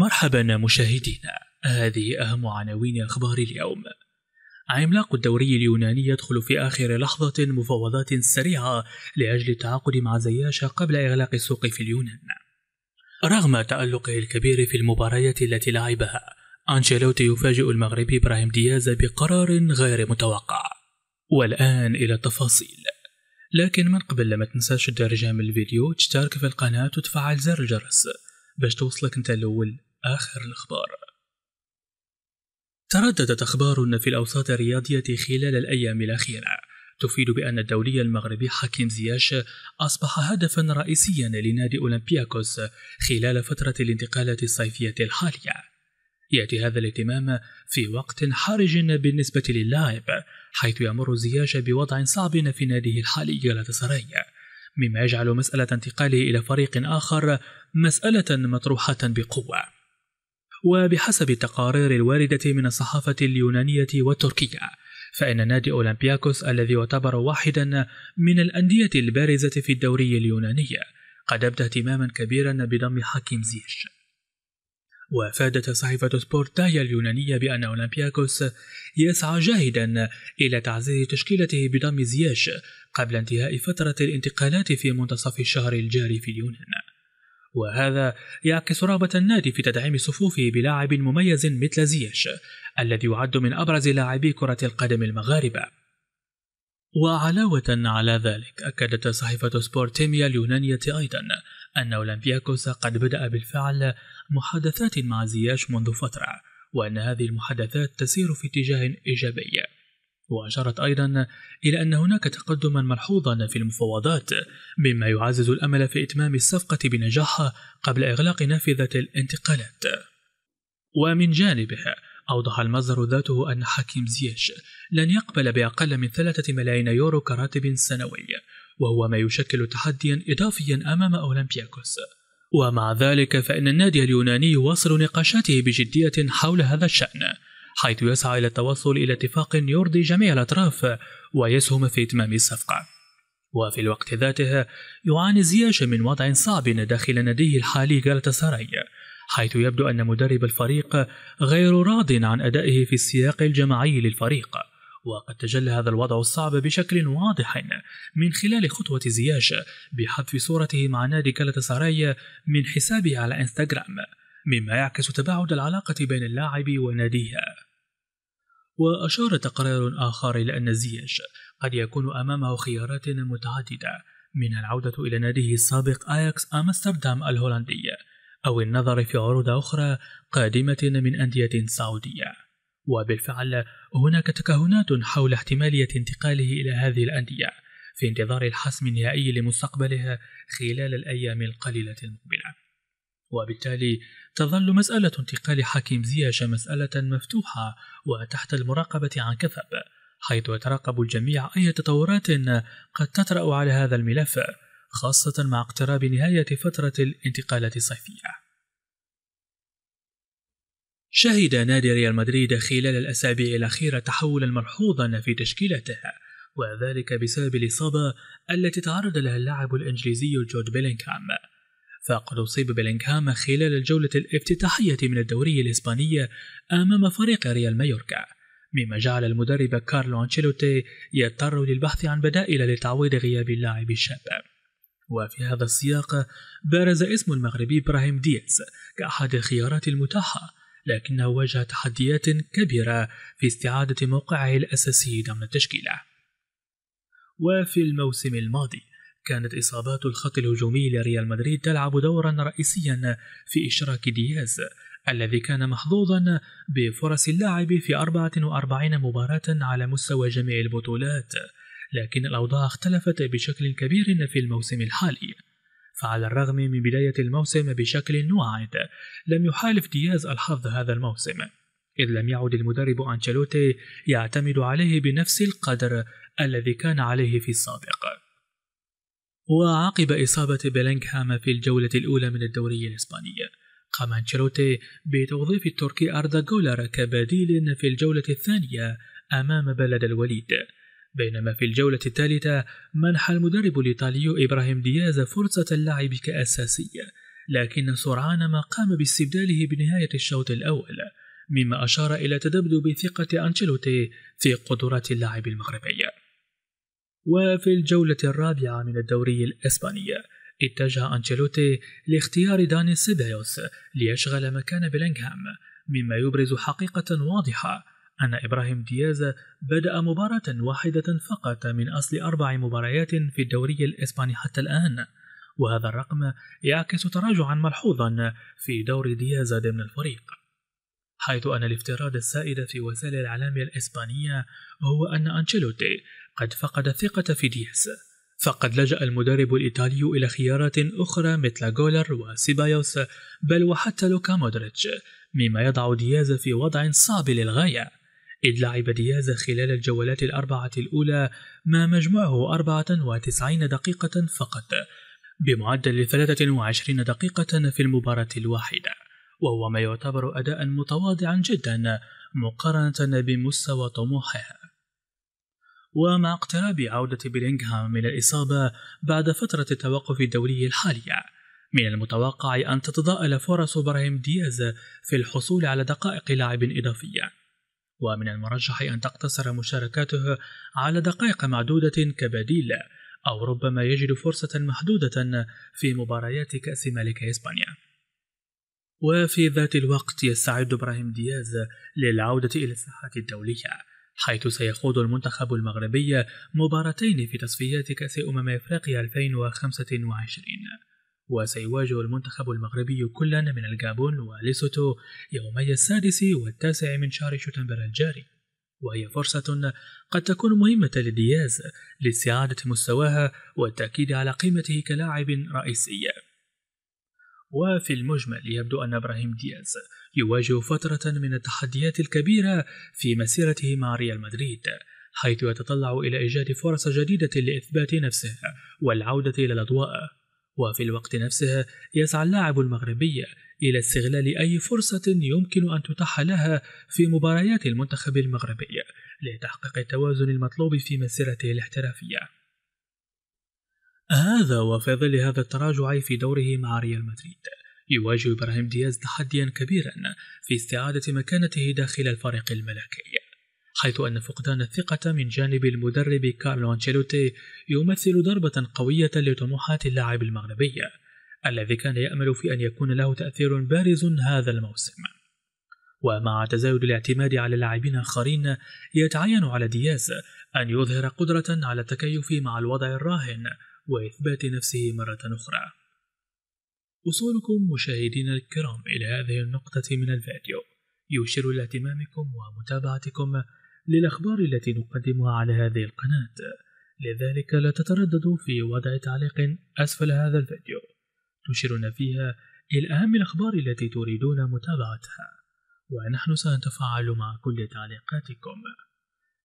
مرحبا مشاهدينا هذه أهم عناوين أخبار اليوم عملاق الدوري اليوناني يدخل في آخر لحظة مفاوضات سريعة لأجل التعاقد مع زياشة قبل إغلاق السوق في اليونان رغم تألقه الكبير في المباريات التي لعبها أنشيلوتي يفاجئ المغربي إبراهيم دياز بقرار غير متوقع والآن إلى التفاصيل لكن من قبل لما تنساش تدير من الفيديو تشترك في القناة وتفعل زر الجرس باش توصلك انت الأول آخر الأخبار ترددت أخبار في الأوساط الرياضية خلال الأيام الأخيرة تفيد بأن الدولي المغربي حكيم زياش أصبح هدفا رئيسيا لنادي أولمبياكوس خلال فترة الانتقالات الصيفية الحالية يأتي هذا الاهتمام في وقت حرج بالنسبة للاعب حيث يمر زياش بوضع صعب في ناديه الحالي جلالة مما يجعل مسألة انتقاله إلى فريق آخر مسألة مطروحة بقوة وبحسب التقارير الواردة من الصحافة اليونانية والتركية فإن نادي أولمبياكوس الذي يعتبر واحدا من الأندية البارزة في الدوري اليوناني قد أبدى اهتماما كبيرا بضم حكيم زيش وافادت صحيفة سبورتايا اليونانية بأن أولمبياكوس يسعى جاهدا إلى تعزيز تشكيلته بضم زياش قبل انتهاء فترة الانتقالات في منتصف الشهر الجاري في اليونان وهذا يعكس رغبة النادي في تدعيم صفوفه بلاعب مميز مثل زياش الذي يعد من أبرز لاعبي كرة القدم المغاربة وعلاوة على ذلك أكدت صحيفة سبورتيميا اليونانية أيضا أن أولمبياكوس قد بدأ بالفعل محادثات مع زياش منذ فترة وأن هذه المحادثات تسير في اتجاه إيجابي وأشارت أيضا إلى أن هناك تقدما ملحوظا في المفاوضات مما يعزز الأمل في إتمام الصفقة بنجاح قبل إغلاق نافذة الانتقالات ومن جانبه أوضح المصدر ذاته أن حكيم زييش لن يقبل بأقل من ثلاثة ملايين يورو كراتب سنوي وهو ما يشكل تحديا إضافيا أمام أولمبياكوس ومع ذلك فإن النادي اليوناني واصل نقاشاته بجدية حول هذا الشأن حيث يسعى إلى التوصل إلى اتفاق يرضي جميع الأطراف ويسهم في إتمام الصفقة وفي الوقت ذاته يعاني زياش من وضع صعب داخل ناديه الحالي غالتساراي حيث يبدو أن مدرب الفريق غير راض عن أدائه في السياق الجماعي للفريق وقد تجلى هذا الوضع الصعب بشكل واضح من خلال خطوة زياش بحذف صورته مع نادي كالاتاساراي من حسابه على انستغرام مما يعكس تباعد العلاقة بين اللاعب وناديه وأشار تقرير آخر إلى أن زياش قد يكون أمامه خيارات متعددة من العودة إلى ناديه السابق أياكس أمستردام الهولندي أو النظر في عروض أخرى قادمة من أندية سعودية وبالفعل هناك تكهنات حول احتمالية انتقاله إلى هذه الأندية في انتظار الحسم النهائي لمستقبلها خلال الأيام القليلة المقبلة وبالتالي تظل مسألة انتقال حكيم زياش مسألة مفتوحة وتحت المراقبة عن كثب حيث يترقب الجميع أي تطورات قد تطرأ على هذا الملف خاصة مع اقتراب نهاية فترة الانتقالات الصيفية شهد نادي ريال مدريد خلال الأسابيع الأخيرة تحولا ملحوظا في تشكيلته وذلك بسبب الإصابة التي تعرض لها اللاعب الإنجليزي جورج بيلينغهام فقد أصيب بلينغهام خلال الجولة الافتتاحية من الدوري الإسباني أمام فريق ريال مايوركا مما جعل المدرب كارلو أنشيلوتي يضطر للبحث عن بدائل لتعويض غياب اللاعب الشاب وفي هذا السياق بارز اسم المغربي إبراهيم دياز كأحد الخيارات المتاحة لكنه واجه تحديات كبيرة في استعادة موقعه الأساسي ضمن التشكيلة وفي الموسم الماضي كانت إصابات الخط الهجومي لريال مدريد تلعب دورا رئيسيا في إشراك دياز الذي كان محظوظا بفرص اللاعب في 44 مباراة على مستوى جميع البطولات لكن الأوضاع اختلفت بشكل كبير في الموسم الحالي فعلى الرغم من بداية الموسم بشكل واعد لم يحالف دياز الحظ هذا الموسم إذ لم يعد المدرب أنشيلوتي يعتمد عليه بنفس القدر الذي كان عليه في السابق وعقب إصابة بيلينغهام في الجولة الأولى من الدوري الإسباني قام أنشيلوتي بتوظيف التركي أردا جولر كبديل في الجولة الثانية أمام بلد الوليد بينما في الجولة الثالثة منح المدرب الإيطالي إبراهيم دياز فرصة اللعب كأساسي لكن سرعان ما قام باستبداله بنهاية الشوط الأول مما أشار إلى تذبذب ثقة أنشيلوتي في قدرات اللاعب المغربي وفي الجولة الرابعة من الدوري الإسباني اتجه أنشيلوتي لاختيار داني سيبايوس ليشغل مكان بلينغهام مما يبرز حقيقة واضحة أن إبراهيم دياز بدأ مباراة واحدة فقط من أصل أربع مباريات في الدوري الإسباني حتى الآن وهذا الرقم يعكس تراجعا ملحوظا في دور دياز ضمن الفريق حيث أن الافتراض السائد في وسائل الإعلام الإسبانية هو أن أنشيلوتي قد فقد الثقة في دياس فقد لجأ المدرب الإيطالي إلى خيارات أخرى مثل جولر وسيبايوس بل وحتى لوكا مودريتش مما يضع دياز في وضع صعب للغاية إذ لعب دياز خلال الجولات الأربعة الأولى ما مجموعه 94 دقيقة فقط بمعدل 23 دقيقة في المباراة الواحدة وهو ما يعتبر أداء متواضعا جدا مقارنة بمستوى طموحه ومع اقتراب عودة بيلينغهام من الإصابة بعد فترة التوقف الدولي الحالية من المتوقع أن تتضاءل فرص إبراهيم دياز في الحصول على دقائق لاعب إضافية ومن المرجح أن تقتصر مشاركاته على دقائق معدودة كبديل أو ربما يجد فرصة محدودة في مباريات كأس ملك إسبانيا وفي ذات الوقت يستعد إبراهيم دياز للعودة إلى الساحة الدولية حيث سيخوض المنتخب المغربي مباراتين في تصفيات كأس أمم إفريقيا 2025 وسيواجه المنتخب المغربي كلا من الجابون وليسوتو يومي السادس والتاسع من شهر شتنبر الجاري وهي فرصة قد تكون مهمة لدياز لاستعادة مستواها والتأكيد على قيمته كلاعب رئيسي وفي المجمل يبدو أن إبراهيم دياز يواجه فترة من التحديات الكبيرة في مسيرته مع ريال مدريد حيث يتطلع إلى إيجاد فرص جديدة لإثبات نفسه والعودة إلى الأضواء وفي الوقت نفسه يسعى اللاعب المغربي إلى استغلال أي فرصة يمكن أن تتاح لها في مباريات المنتخب المغربي لتحقيق التوازن المطلوب في مسيرته الاحترافية هذا وفي ظل هذا التراجع في دوره مع ريال مدريد يواجه إبراهيم دياز تحديا كبيرا في استعادة مكانته داخل الفريق الملكي حيث أن فقدان الثقة من جانب المدرب كارلو أنشيلوتي يمثل ضربة قوية لطموحات اللاعب المغربي الذي كان يأمل في أن يكون له تأثير بارز هذا الموسم ومع تزايد الاعتماد على لاعبين آخرين يتعين على دياز أن يظهر قدرة على التكيف مع الوضع الراهن وإثبات نفسه مرة أخرى. وصولكم مشاهدينا الكرام إلى هذه النقطة من الفيديو يشير إلى اهتمامكم ومتابعتكم للأخبار التي نقدمها على هذه القناة لذلك لا تترددوا في وضع تعليق أسفل هذا الفيديو تشيرون فيها إلى أهم الأخبار التي تريدون متابعتها ونحن سنتفاعل مع كل تعليقاتكم